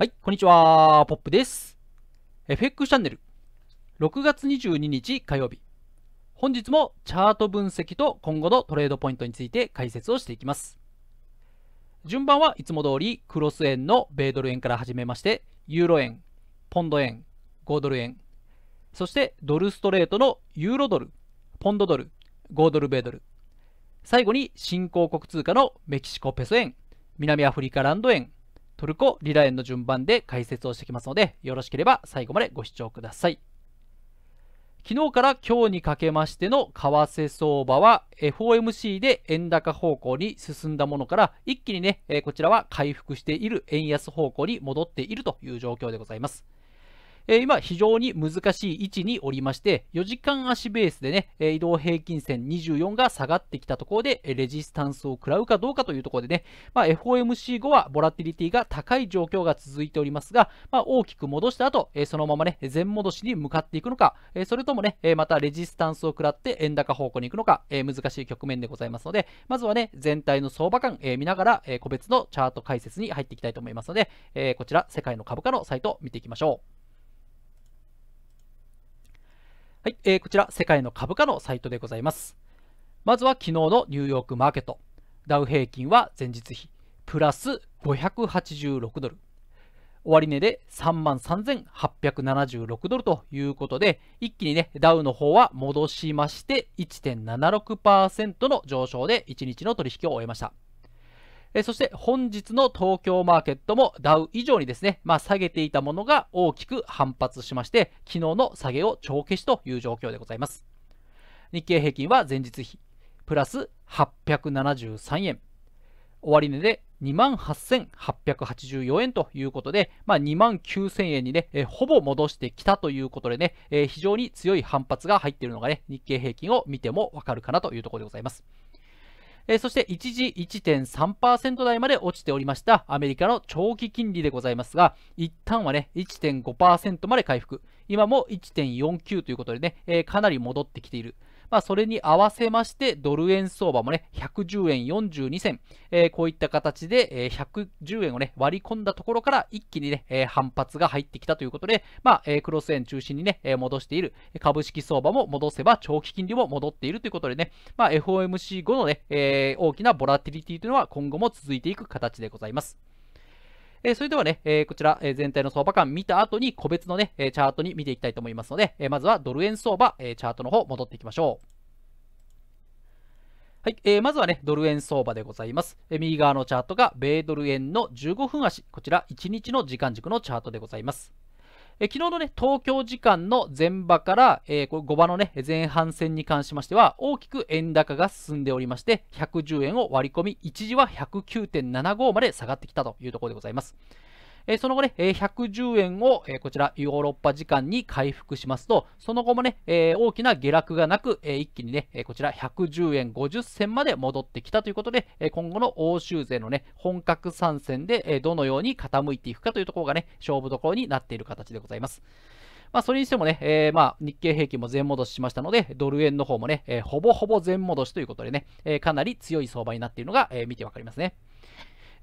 はい、こんにちは、ポップです。FX チャンネル、6月22日火曜日。本日もチャート分析と今後のトレードポイントについて解説をしていきます。順番はいつも通り、クロス円の米ドル円から始めまして、ユーロ円、ポンド円、5ドル円、そしてドルストレートのユーロドル、ポンドドル、5ドル米ドル、最後に新興国通貨のメキシコペソ円、南アフリカランド円、トルコ、リラ園の順番で解説をしてきますので、よろしければ最後までご視聴ください。昨日から今日にかけましての為替相場は FOMC で円高方向に進んだものから一気にね、こちらは回復している円安方向に戻っているという状況でございます。えー、今非常に難しい位置におりまして、4時間足ベースでね、えー、移動平均線24が下がってきたところで、レジスタンスを食らうかどうかというところでね、まあ、FOMC 後はボラティリティが高い状況が続いておりますが、まあ、大きく戻した後、えー、そのままね、全戻しに向かっていくのか、えそれともね、えまたレジスタンスを食らって円高方向に行くのか、え難しい局面でございますので、まずはね、全体の相場感、え見ながら、え個別のチャート解説に入っていきたいと思いますので、えこちら、世界の株価のサイトを見ていきましょう。はい、えー、こちら世界の株価のサイトでございます。まずは昨日のニューヨークマーケット。ダウ平均は前日比プラス586ドル。終値で33,876ドルということで、一気にね、ダウの方は戻しまして、1.76%の上昇で1日の取引を終えました。えそして本日の東京マーケットもダウ以上にですね、まあ、下げていたものが大きく反発しまして、昨日の下げを帳消しという状況でございます。日経平均は前日比、プラス873円。終値で28,884円ということで、まあ、29,000円にね、えほぼ戻してきたということでね、え非常に強い反発が入っているのがね、日経平均を見てもわかるかなというところでございます。えー、そして一時1.3%台まで落ちておりましたアメリカの長期金利でございますが、一旦はね、1.5%まで回復。今も1.49ということでね、えー、かなり戻ってきている。まあ、それに合わせまして、ドル円相場もね、110円42銭、えー、こういった形で、えー、110円をね、割り込んだところから一気にね、えー、反発が入ってきたということで、まあ、えー、クロス円中心にね、えー、戻している。株式相場も戻せば、長期金利も戻っているということでね、まあ、FOMC 後のね、えー、大きなボラティリティというのは今後も続いていく形でございます。えそれではね、えこちら、え全体の相場感見た後に個別のね、えチャートに見ていきたいと思いますので、えまずはドル円相場、えチャートの方戻っていきましょう。はい、えー、まずはね、ドル円相場でございます。えー、右側のチャートが、米ドル円の15分足、こちら1日の時間軸のチャートでございます。え昨日のね、東京時間の前場から、えー、5場のね、前半戦に関しましては、大きく円高が進んでおりまして、110円を割り込み、一時は109.75まで下がってきたというところでございます。えその後ね、え110円を、えこちらヨーロッパ時間に回復しますと、その後もね、え大きな下落がなく、え一気にね、えこちら110円50銭まで戻ってきたということで、え今後の欧州勢のね、本格参戦で、えどのように傾いていくかというところがね、勝負どころになっている形でございます。まあ、それにしてもね、えー、まあ日経平均も全戻ししましたので、ドル円の方もね、えー、ほぼほぼ全戻しということでね、えー、かなり強い相場になっているのが、え見てわかりますね。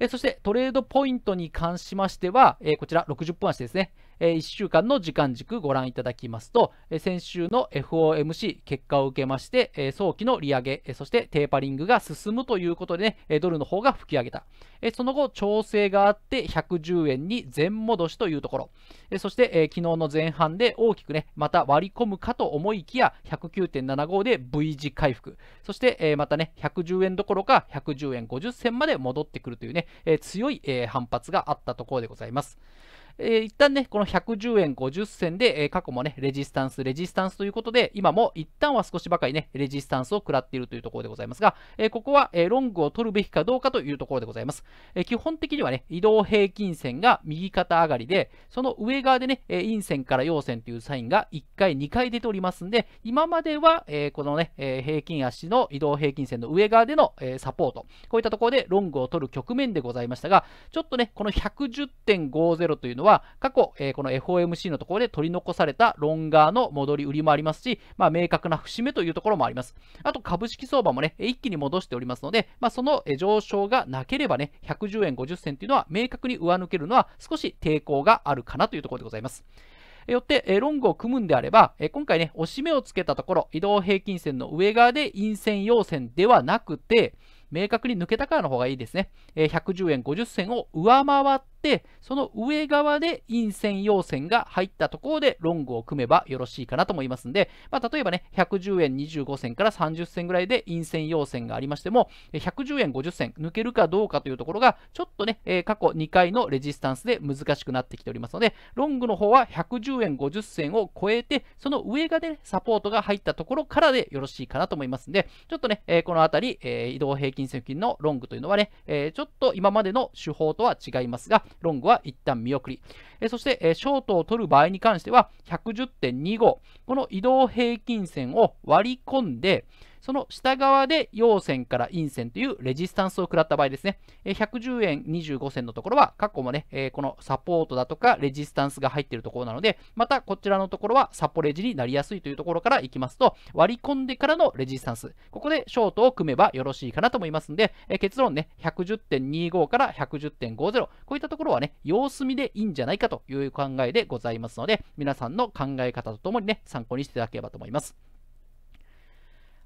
そしてトレードポイントに関しましては、こちら60分足ですね。1週間の時間軸ご覧いただきますと、先週の FOMC 結果を受けまして、早期の利上げ、そしてテーパリングが進むということでね、ドルの方が吹き上げた、その後調整があって110円に全戻しというところ、そして、昨日の前半で大きくねまた割り込むかと思いきや109.75で V 字回復そして、またね110円どころか110円50銭まで戻ってくるというね、強い、反発があったところでございますえー、一旦ね、この110円50銭で、えー、過去もね、レジスタンス、レジスタンスということで、今も一旦は少しばかりね、レジスタンスを食らっているというところでございますが、えー、ここは、えロングを取るべきかどうかというところでございます。え基本的にはね、移動平均線が右肩上がりで、その上側でね、え陰線から陽線というサインが1回、2回出ておりますんで、今までは、えこのね、え平均足の移動平均線の上側での、えサポート、こういったところでロングを取る局面でございましたが、ちょっとね、この110.50というのはは、過去、えー、この FOMC のところで取り残されたロンガーの戻り売りもありますし、まあ、明確な節目というところもあります。あと、株式相場もね、一気に戻しておりますので、まあ、その上昇がなければね、110円50銭というのは明確に上抜けるのは少し抵抗があるかなというところでございます。よって、ロングを組むんであれば、今回ね、押し目をつけたところ、移動平均線の上側で陰線陽線ではなくて、明確に抜けたからの方がいいですね。110円50銭を上回っってその上側で陰線陽線が入ったところでロングを組めばよろしいかなと思いますんで、まあ、例えばね110円25銭から30銭ぐらいで陰線陽線がありましても110円50銭抜けるかどうかというところがちょっとね、えー、過去2回のレジスタンスで難しくなってきておりますのでロングの方は110円50銭を超えてその上がねサポートが入ったところからでよろしいかなと思いますんでちょっとね、えー、この辺り、えー、移動平均線付近のロングというのはね、えちょっと今までの手法とは違いますがロングは一旦見送り、えそして、えショートを取る場合に関しては110.25この移動平均線を割り込んで、その下側で陽線から陰線というレジスタンスを食らった場合ですね、110円25銭のところは、過去もね、このサポートだとかレジスタンスが入っているところなので、またこちらのところはサポレジになりやすいというところからいきますと、割り込んでからのレジスタンス、ここでショートを組めばよろしいかなと思いますので、結論ね、110.25から110.50、こういったところはね、様子見でいいんじゃないかという考えでございますので、皆さんの考え方とともにね、参考にしていただければと思います。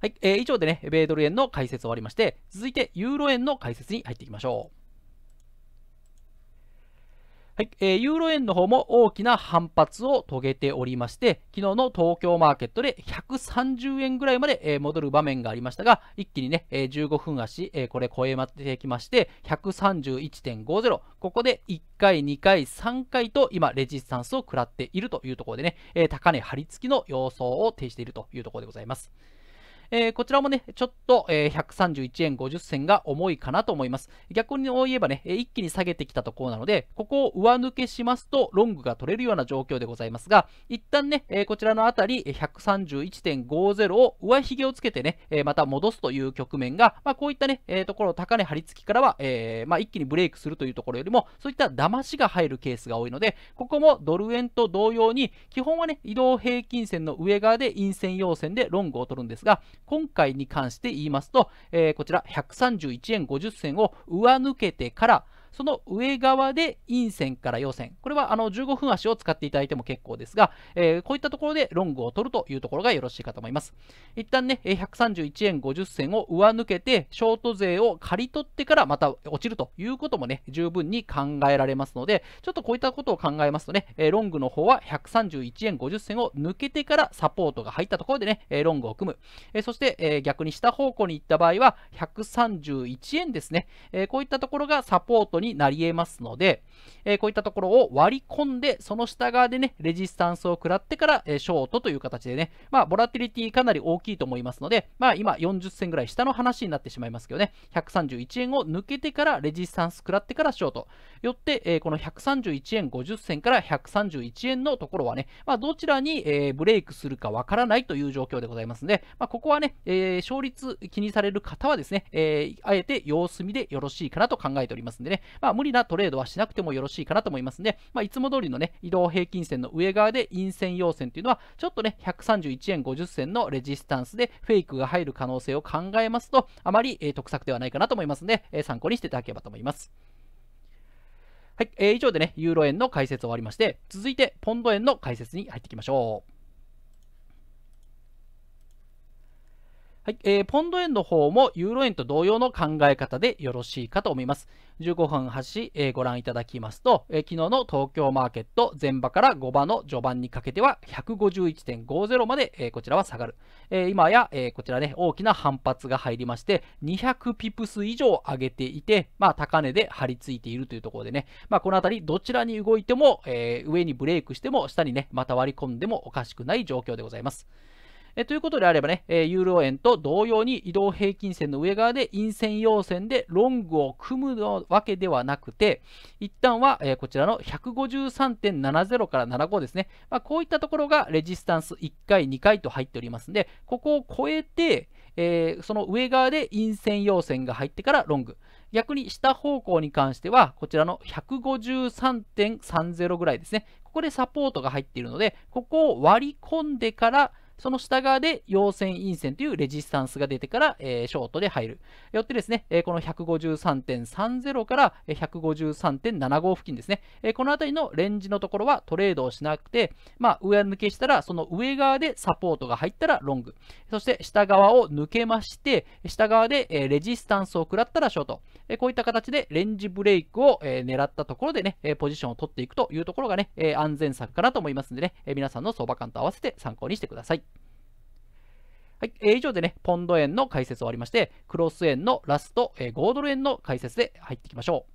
はい、えー、以上でね、米ドル円の解説終わりまして、続いてユーロ円の解説に入っていきましょう。はい、えー、ユーロ円の方も大きな反発を遂げておりまして、昨日の東京マーケットで130円ぐらいまで、えー、戻る場面がありましたが、一気にね、えー、15分足、えー、これ超えまってきまして、131.50、ここで1回、2回、3回と今、レジスタンスを食らっているというところでね、え高値張り付きの様相を呈しているというところでございます。えー、こちらもね、ちょっと、えー、131円50銭が重いかなと思います。逆に言えばね、一気に下げてきたところなので、ここを上抜けしますと、ロングが取れるような状況でございますが、一旦ね、えー、こちらのあたり、131.50を上髭をつけてね、えー、また戻すという局面が、まあ、こういったね、えー、ところ高値張り付きからは、えー、まあ、一気にブレイクするというところよりも、そういった騙しが入るケースが多いので、ここもドル円と同様に、基本はね、移動平均線の上側で陰線要線でロングを取るんですが、今回に関して言いますと、えー、こちら131円50銭を上抜けてから、その上側で陰線から陽線。これはあの15分足を使っていただいても結構ですが、えー、こういったところでロングを取るというところがよろしいかと思います。一旦ね、131円50銭を上抜けて、ショート税を刈り取ってからまた落ちるということもね、十分に考えられますので、ちょっとこういったことを考えますとね、えロングの方は131円50銭を抜けてからサポートが入ったところでね、えロングを組む。えそして、え逆に下方向に行った場合は、131円ですね、えこういったところがサポートこになり得ますので、えー、こういったところを割り込んで、その下側でね、レジスタンスを食らってから、えー、ショートという形でね、まあ、ボラティリティかなり大きいと思いますので、まあ、今40銭ぐらい下の話になってしまいますけどね、131円を抜けてから、レジスタンス食らってからショート。よって、えー、この131円50銭から131円のところはね、まあ、どちらに、えブレイクするかわからないという状況でございますので、まあ、ここはね、え勝率気にされる方はですね、えあえて様子見でよろしいかなと考えておりますんでね、まあ、無理なトレードはしなくてもよろしいかなと思いますので、まあ、いつも通りのね、移動平均線の上側で陰線要線というのは、ちょっとね、131円50銭のレジスタンスでフェイクが入る可能性を考えますと、あまり、えー、得策ではないかなと思いますんで、えー、参考にしていただければと思います。はい、えー、以上でね、ユーロ円の解説終わりまして、続いてポンド円の解説に入っていきましょう。はいえー、ポンド円の方もユーロ円と同様の考え方でよろしいかと思います。15分端、えー、ご覧いただきますと、えー、昨日の東京マーケット前場から5場の序盤にかけては151.50まで、えー、こちらは下がる。えー、今や、えー、こちらね、大きな反発が入りまして、200ピプス以上上げていて、まあ、高値で張り付いているというところでね、まあ、このあたりどちらに動いても、えー、上にブレイクしても下にね、また割り込んでもおかしくない状況でございます。えということであればね、えユーロ円と同様に移動平均線の上側で陰線陽線でロングを組むわけではなくて、一旦は、えこちらの153.70から75ですね、まあ、こういったところがレジスタンス1回、2回と入っておりますので、ここを超えて、えー、その上側で陰線陽線が入ってからロング。逆に下方向に関しては、こちらの153.30ぐらいですね。ここでサポートが入っているので、ここを割り込んでから、その下側で陽線陰線というレジスタンスが出てから、えー、ショートで入る。よってですね、えー、この153.30から153.75付近ですね、えー、この辺りのレンジのところはトレードをしなくて、まあ、上抜けしたらその上側でサポートが入ったらロング。そして下側を抜けまして、下側で、えレジスタンスを食らったらショート。えこういった形でレンジブレイクを、え狙ったところでね、えポジションを取っていくというところがね、え安全策かなと思いますんでね、え皆さんの相場感と合わせて参考にしてください。はい、え以上でね、ポンド円の解説終わりまして、クロス円のラスト、え5ドル円の解説で入っていきましょう。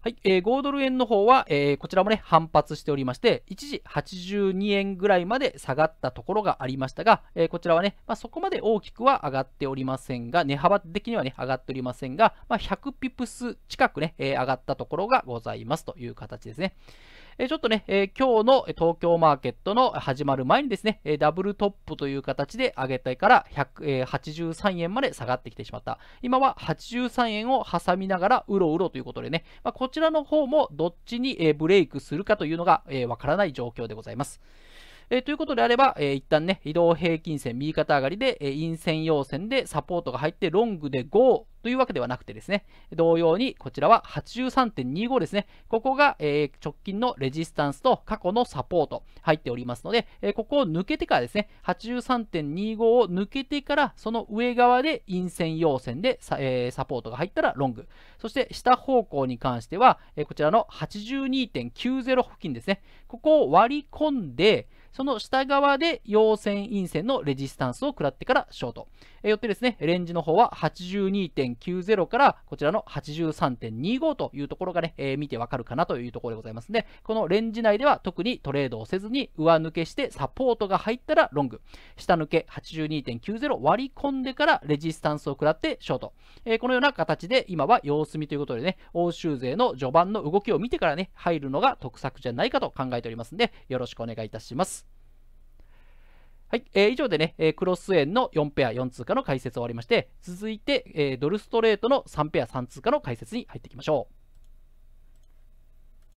はい、え5ドル円の方は、えこちらもね、反発しておりまして、一時82円ぐらいまで下がったところがありましたが、えこちらはね、まあ、そこまで大きくは上がっておりませんが、値幅的にはね、上がっておりませんが、まあ、100ピプス近くね、え上がったところがございますという形ですね。ちょっとね、え今日の東京マーケットの始まる前にですね、ダブルトップという形で上げてから183円まで下がってきてしまった。今は83円を挟みながらうろうろということでね、まあ、こちらの方もどっちにブレイクするかというのがわからない状況でございます。えー、ということであれば、えー、一旦ね、移動平均線右肩上がりで、えー、陰線陽線でサポートが入って、ロングで5というわけではなくてですね、同様にこちらは83.25ですね、ここが、えー、直近のレジスタンスと過去のサポート入っておりますので、えー、ここを抜けてからですね、83.25を抜けてから、その上側で陰線陽線でサ,、えー、サポートが入ったらロング、そして下方向に関しては、えー、こちらの82.90付近ですね、ここを割り込んで、その下側で陽線陰線のレジスタンスを食らってからショートよってですね、レンジの方は82.90からこちらの83.25というところがね、えー、見てわかるかなというところでございますね。このレンジ内では特にトレードをせずに上抜けしてサポートが入ったらロング、下抜け82.90割り込んでからレジスタンスを食らってショート。えー、このような形で今は様子見ということでね、欧州勢の序盤の動きを見てからね、入るのが得策じゃないかと考えておりますんで、よろしくお願いいたします。はい、えー、以上でね、えー、クロス円の4ペア4通貨の解説終わりまして、続いて、えー、ドルストレートの3ペア3通貨の解説に入っていきましょう。